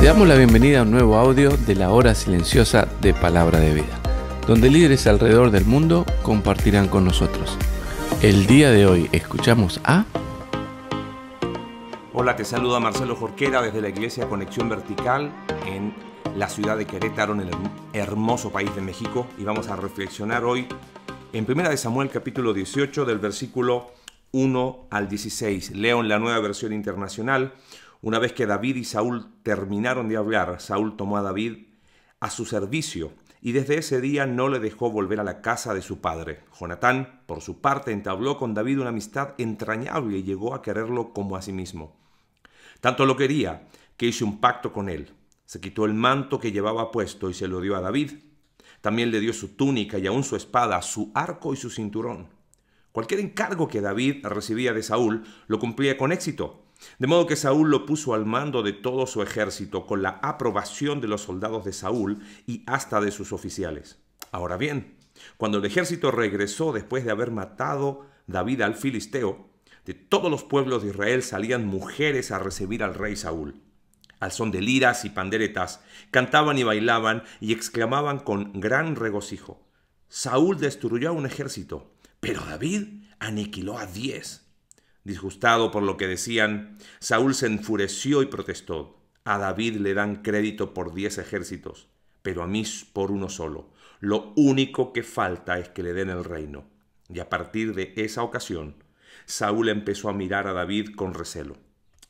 Te damos la bienvenida a un nuevo audio de la hora silenciosa de Palabra de Vida, donde líderes alrededor del mundo compartirán con nosotros. El día de hoy escuchamos a... Hola, te saluda Marcelo Jorquera desde la Iglesia Conexión Vertical en la ciudad de Querétaro, en el hermoso país de México, y vamos a reflexionar hoy en 1 Samuel capítulo 18 del versículo 1 al 16. Leo en la nueva versión internacional. Una vez que David y Saúl terminaron de hablar, Saúl tomó a David a su servicio y desde ese día no le dejó volver a la casa de su padre. Jonatán, por su parte, entabló con David una amistad entrañable y llegó a quererlo como a sí mismo. Tanto lo quería que hizo un pacto con él. Se quitó el manto que llevaba puesto y se lo dio a David. También le dio su túnica y aún su espada, su arco y su cinturón. Cualquier encargo que David recibía de Saúl lo cumplía con éxito. De modo que Saúl lo puso al mando de todo su ejército, con la aprobación de los soldados de Saúl y hasta de sus oficiales. Ahora bien, cuando el ejército regresó después de haber matado David al filisteo, de todos los pueblos de Israel salían mujeres a recibir al rey Saúl. Al son de liras y panderetas, cantaban y bailaban y exclamaban con gran regocijo. Saúl destruyó a un ejército, pero David aniquiló a diez. Disgustado por lo que decían, Saúl se enfureció y protestó. A David le dan crédito por diez ejércitos, pero a mí por uno solo. Lo único que falta es que le den el reino. Y a partir de esa ocasión, Saúl empezó a mirar a David con recelo.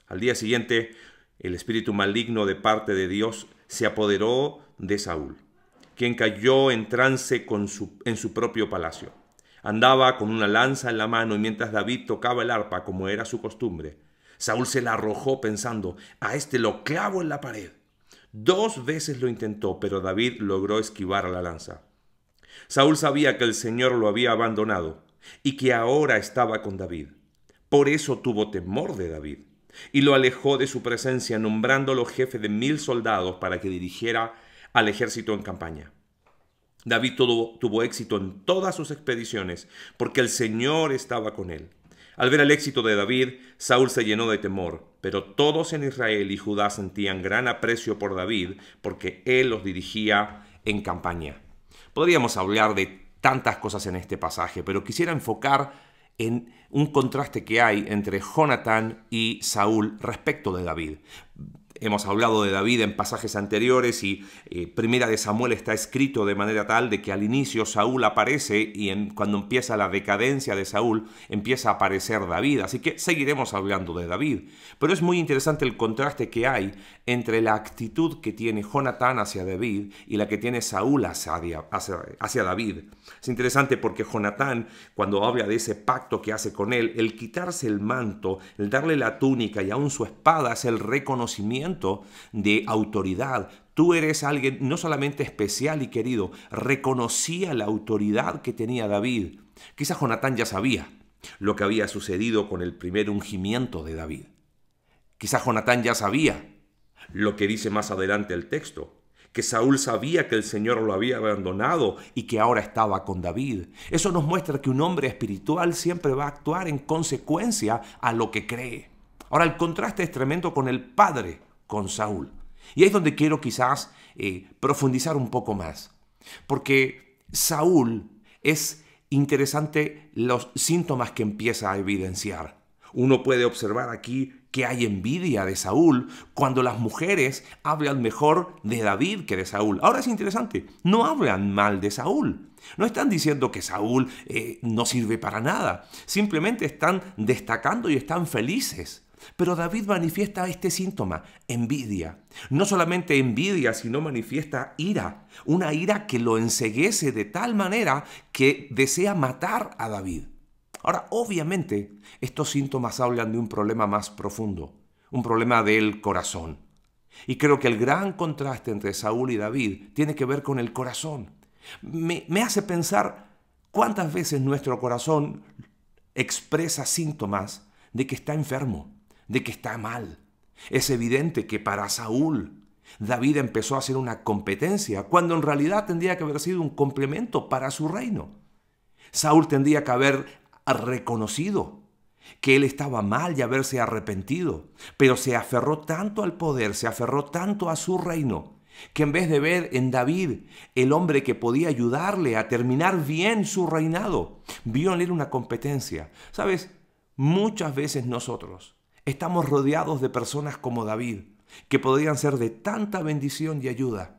Al día siguiente, el espíritu maligno de parte de Dios se apoderó de Saúl, quien cayó en trance su, en su propio palacio. Andaba con una lanza en la mano y mientras David tocaba el arpa como era su costumbre, Saúl se la arrojó pensando, a este lo clavo en la pared. Dos veces lo intentó, pero David logró esquivar la lanza. Saúl sabía que el Señor lo había abandonado y que ahora estaba con David. Por eso tuvo temor de David y lo alejó de su presencia nombrándolo jefe de mil soldados para que dirigiera al ejército en campaña. David tuvo, éxito en todas sus expediciones porque el Señor estaba con él. Al ver el éxito de David, Saúl se llenó de temor, pero todos en Israel y Judá sentían gran aprecio por David porque él los dirigía en campaña. Podríamos hablar de tantas cosas en este pasaje, pero quisiera enfocar en un contraste que hay entre Jonatán y Saúl respecto de David. Hemos hablado de David en pasajes anteriores y eh, Primera de Samuel está escrito de manera tal de que al inicio Saúl aparece y cuando empieza la decadencia de Saúl empieza a aparecer David. Así que seguiremos hablando de David. Pero es muy interesante el contraste que hay entre la actitud que tiene Jonatán hacia David y la que tiene Saúl hacia, hacia David. Es interesante porque Jonatán, cuando habla de ese pacto que hace con él, el quitarse el manto, el darle la túnica y aún su espada es el reconocimiento de autoridad. Tú eres alguien no solamente especial y querido, reconocía la autoridad que tenía David. Quizás Jonatán ya sabía lo que había sucedido con el primer ungimiento de David. Quizás Jonatán ya sabía lo que dice más adelante el texto, que Saúl sabía que el Señor lo había abandonado y que ahora estaba con David. Eso nos muestra que un hombre espiritual siempre va a actuar en consecuencia a lo que cree. Ahora el contraste es tremendo con el padre con Saúl. Y ahí es donde quiero quizás eh, profundizar un poco más. Porque Saúl es interesante los síntomas que empieza a evidenciar. Uno puede observar aquí que hay envidia de Saúl cuando las mujeres hablan mejor de David que de Saúl. Ahora es interesante, no hablan mal de Saúl. No están diciendo que Saúl eh, no sirve para nada. Simplemente están destacando y están felices pero David manifiesta este síntoma, envidia. No solamente envidia, sino manifiesta ira. Una ira que lo enseguece de tal manera que desea matar a David. Ahora, obviamente, estos síntomas hablan de un problema más profundo, un problema del corazón. Y creo que el gran contraste entre Saúl y David tiene que ver con el corazón. Me, me hace pensar cuántas veces nuestro corazón expresa síntomas de que está enfermo, de que está mal. Es evidente que para Saúl David empezó a ser una competencia cuando en realidad tendría que haber sido un complemento para su reino. Saúl tendría que haber reconocido que él estaba mal y haberse arrepentido, pero se aferró tanto al poder, se aferró tanto a su reino, que en vez de ver en David el hombre que podía ayudarle a terminar bien su reinado, vio en él una competencia. ¿Sabes? Muchas veces nosotros Estamos rodeados de personas como David, que podrían ser de tanta bendición y ayuda.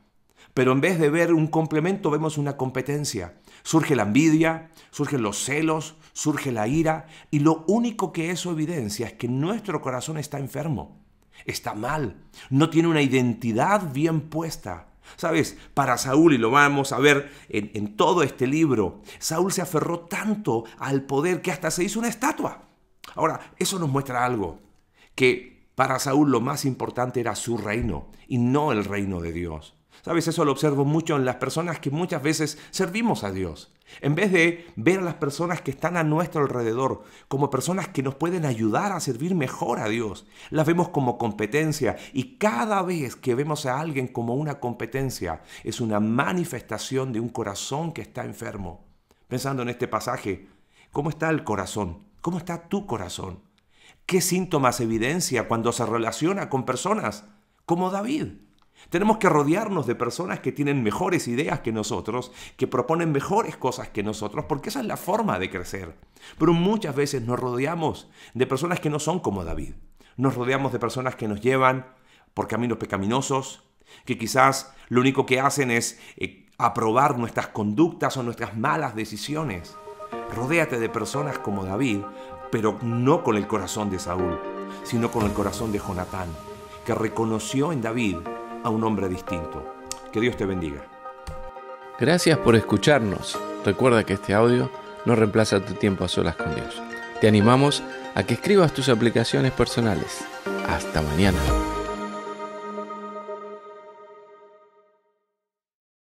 Pero en vez de ver un complemento, vemos una competencia. Surge la envidia, surgen los celos, surge la ira, y lo único que eso evidencia es que nuestro corazón está enfermo, está mal, no tiene una identidad bien puesta. Sabes, para Saúl, y lo vamos a ver en, en todo este libro, Saúl se aferró tanto al poder que hasta se hizo una estatua. Ahora, eso nos muestra algo que para Saúl lo más importante era su reino y no el reino de Dios. Sabes, eso lo observo mucho en las personas que muchas veces servimos a Dios. En vez de ver a las personas que están a nuestro alrededor como personas que nos pueden ayudar a servir mejor a Dios, las vemos como competencia y cada vez que vemos a alguien como una competencia es una manifestación de un corazón que está enfermo. Pensando en este pasaje, ¿cómo está el corazón? ¿Cómo está tu corazón? ¿Qué síntomas evidencia cuando se relaciona con personas como David? Tenemos que rodearnos de personas que tienen mejores ideas que nosotros, que proponen mejores cosas que nosotros, porque esa es la forma de crecer. Pero muchas veces nos rodeamos de personas que no son como David. Nos rodeamos de personas que nos llevan por caminos pecaminosos, que quizás lo único que hacen es eh, aprobar nuestras conductas o nuestras malas decisiones. Rodéate de personas como David pero no con el corazón de Saúl, sino con el corazón de Jonatán, que reconoció en David a un hombre distinto. Que Dios te bendiga. Gracias por escucharnos. Recuerda que este audio no reemplaza tu tiempo a solas con Dios. Te animamos a que escribas tus aplicaciones personales. Hasta mañana.